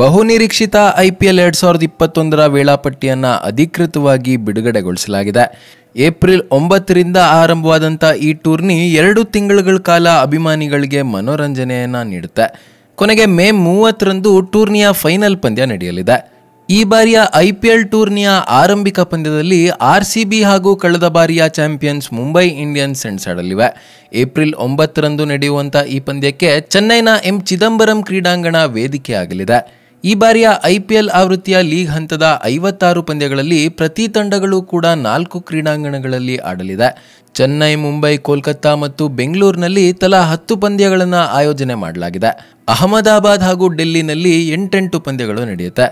ಬಹುನಿರೀಕ್ಷಿತ ಐಪಿಎಲ್ ಎರಡು ಸಾವಿರದ ಇಪ್ಪತ್ತೊಂದರ ವೇಳಾಪಟ್ಟಿಯನ್ನು ಅಧಿಕೃತವಾಗಿ ಬಿಡುಗಡೆಗೊಳಿಸಲಾಗಿದೆ ಏಪ್ರಿಲ್ ಒಂಬತ್ತರಿಂದ ಆರಂಭವಾದಂಥ ಈ ಟೂರ್ನಿ ಎರಡು ತಿಂಗಳುಗಳ ಕಾಲ ಅಭಿಮಾನಿಗಳಿಗೆ ಮನೋರಂಜನೆಯನ್ನು ನೀಡುತ್ತೆ ಕೊನೆಗೆ ಮೇ ಮೂವತ್ತರಂದು ಟೂರ್ನಿಯ ಫೈನಲ್ ಪಂದ್ಯ ನಡೆಯಲಿದೆ ಈ ಬಾರಿಯ ಐ ಪಿ ಎಲ್ ಟೂರ್ನಿಯ ಆರಂಭಿಕ ಪಂದ್ಯದಲ್ಲಿ ಆರ್ ಸಿ ಬಿ ಹಾಗೂ ಕಳೆದ ಬಾರಿಯ ಚಾಂಪಿಯನ್ಸ್ ಮುಂಬೈ ಇಂಡಿಯನ್ಸ್ ಸೆಣಸಾಡಲಿವೆ ಏಪ್ರಿಲ್ ಒಂಬತ್ತರಂದು ನಡೆಯುವಂಥ ಈ ಪಂದ್ಯಕ್ಕೆ ಚೆನ್ನೈನ ಎಂ ಚಿದಂಬರಂ ಕ್ರೀಡಾಂಗಣ ವೇದಿಕೆಯಾಗಲಿದೆ ಈ ಬಾರಿಯ ಐಪಿಎಲ್ ಆವೃತ್ತಿಯ ಲೀಗ್ ಹಂತದ ಐವತ್ತಾರು ಪಂದ್ಯಗಳಲ್ಲಿ ಪ್ರತಿ ತಂಡಗಳು ಕೂಡ ನಾಲ್ಕು ಕ್ರೀಡಾಂಗಣಗಳಲ್ಲಿ ಆಡಲಿದೆ ಚೆನ್ನೈ ಮುಂಬೈ ಕೋಲ್ಕತ್ತಾ ಮತ್ತು ಬೆಂಗಳೂರಿನಲ್ಲಿ ತಲಾ ಹತ್ತು ಪಂದ್ಯಗಳನ್ನು ಆಯೋಜನೆ ಮಾಡಲಾಗಿದೆ ಅಹಮದಾಬಾದ್ ಹಾಗೂ ಡೆಲ್ಲಿನಲ್ಲಿ ಎಂಟೆಂಟು ಪಂದ್ಯಗಳು ನಡೆಯುತ್ತೆ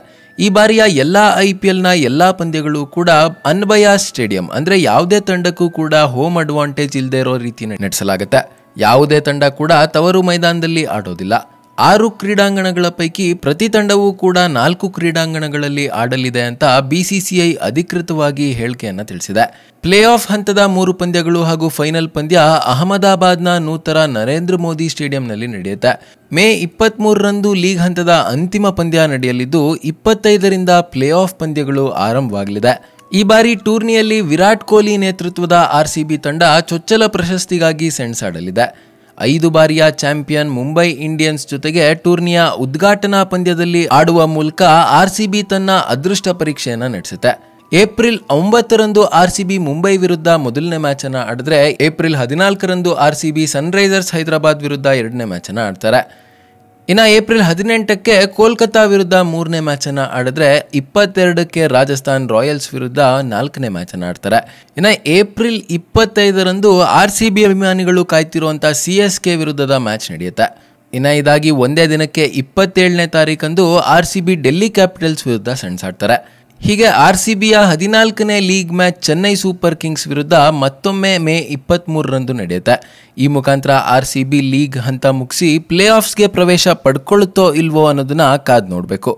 ಈ ಬಾರಿಯ ಎಲ್ಲ ಐ ಪಿ ಎಲ್ನ ಎಲ್ಲ ಪಂದ್ಯಗಳು ಕೂಡ ಅನ್ಬಯಾ ಸ್ಟೇಡಿಯಂ ಅಂದರೆ ಯಾವುದೇ ತಂಡಕ್ಕೂ ಕೂಡ ಹೋಮ್ ಅಡ್ವಾಂಟೇಜ್ ಇಲ್ಲದೆ ಇರೋ ರೀತಿ ನಡೆಸಲಾಗುತ್ತೆ ಯಾವುದೇ ತಂಡ ಕೂಡ ತವರು ಮೈದಾನದಲ್ಲಿ ಆಡೋದಿಲ್ಲ ಆರು ಕ್ರೀಡಾಂಗಣಗಳ ಪೈಕಿ ಪ್ರತಿ ತಂಡವೂ ಕೂಡ ನಾಲ್ಕು ಕ್ರೀಡಾಂಗಣಗಳಲ್ಲಿ ಆಡಲಿದೆ ಅಂತ ಬಿಸಿಸಿಐ ಅಧಿಕೃತವಾಗಿ ಹೇಳಿಕೆಯನ್ನು ತಿಳಿಸಿದೆ ಪ್ಲೇ ಆಫ್ ಹಂತದ ಮೂರು ಪಂದ್ಯಗಳು ಹಾಗೂ ಫೈನಲ್ ಪಂದ್ಯ ಅಹಮದಾಬಾದ್ನ ನೂತನ ನರೇಂದ್ರ ಮೋದಿ ಸ್ಟೇಡಿಯಂನಲ್ಲಿ ನಡೆಯುತ್ತೆ ಮೇ ಇಪ್ಪತ್ತ್ ಮೂರರಂದು ಲೀಗ್ ಹಂತದ ಅಂತಿಮ ಪಂದ್ಯ ನಡೆಯಲಿದ್ದು ಇಪ್ಪತ್ತೈದರಿಂದ ಪ್ಲೇ ಆಫ್ ಪಂದ್ಯಗಳು ಆರಂಭವಾಗಲಿದೆ ಈ ಬಾರಿ ಟೂರ್ನಿಯಲ್ಲಿ ವಿರಾಟ್ ಕೊಹ್ಲಿ ನೇತೃತ್ವದ ಆರ್ಸಿಬಿ ತಂಡ ಚೊಚ್ಚಲ ಪ್ರಶಸ್ತಿಗಾಗಿ ಸೆಣಸಾಡಲಿದೆ ಐದು ಬಾರಿಯ ಚಾಂಪಿಯನ್ ಮುಂಬೈ ಇಂಡಿಯನ್ಸ್ ಜೊತೆಗೆ ಟೂರ್ನಿಯ ಉದ್ಘಾಟನಾ ಪಂದ್ಯದಲ್ಲಿ ಆಡುವ ಮೂಲಕ ಆರ್ಸಿಬಿ ತನ್ನ ಅದೃಷ್ಟ ಪರೀಕ್ಷೆಯನ್ನು ನಡೆಸುತ್ತೆ ಏಪ್ರಿಲ್ ಒಂಬತ್ತರಂದು ಆರ್ಸಿಬಿ ಮುಂಬೈ ವಿರುದ್ಧ ಮೊದಲನೇ ಮ್ಯಾಚ್ ಅನ್ನ ಆಡಿದ್ರೆ ಏಪ್ರಿಲ್ ಹದಿನಾಲ್ಕರಂದು ಆರ್ಸಿಬಿ ಸನ್ರೈಸರ್ಸ್ ಹೈದರಾಬಾದ್ ವಿರುದ್ಧ ಎರಡನೇ ಮ್ಯಾಚ್ ಅನ್ನ ಆಡ್ತಾರೆ ಇನ್ನು ಏಪ್ರಿಲ್ ಹದಿನೆಂಟಕ್ಕೆ ಕೋಲ್ಕತಾ ವಿರುದ್ಧ ಮೂರನೇ ಮ್ಯಾಚನ್ನು ಆಡಿದ್ರೆ ಇಪ್ಪತ್ತೆರಡಕ್ಕೆ ರಾಜಸ್ಥಾನ್ ರಾಯಲ್ಸ್ ವಿರುದ್ಧ ನಾಲ್ಕನೇ ಮ್ಯಾಚನ್ನು ಆಡ್ತಾರೆ ಇನ್ನು ಏಪ್ರಿಲ್ ಇಪ್ಪತ್ತೈದರಂದು ಆರ್ ಸಿ ಬಿ ಅಭಿಮಾನಿಗಳು ಕಾಯ್ತಿರುವಂಥ ಸಿ ಎಸ್ ಕೆ ವಿರುದ್ಧದ ಮ್ಯಾಚ್ ನಡೆಯುತ್ತೆ ಇನ್ನು ಇದಾಗಿ ಒಂದೇ ದಿನಕ್ಕೆ ಇಪ್ಪತ್ತೇಳನೇ ತಾರೀಕಂದು R C B Delhi Capitals ವಿರುದ್ಧ ಸೆಣಸಾಡ್ತಾರೆ ಹೀಗೆ ಆರ್ ಸಿ ಬಿಯ ಹದಿನಾಲ್ಕನೇ league match Chennai Super Kings ವಿರುದ್ಧ ಮತ್ತೊಮ್ಮೆ ಮೇ ಇಪ್ಪತ್ತ್ಮೂರರಂದು ನಡೆಯುತ್ತೆ ಈ ಮುಖಾಂತರ ಆರ್ ಸಿ ಬಿ ಲೀಗ್ ಹಂತ ಮುಗಿಸಿ ಪ್ಲೇ ಆಫ್ಸ್ಗೆ ಪ್ರವೇಶ ಪಡ್ಕೊಳ್ಳುತ್ತೋ ಇಲ್ವೋ ಅನ್ನೋದನ್ನ ಕಾದ್ ನೋಡಬೇಕು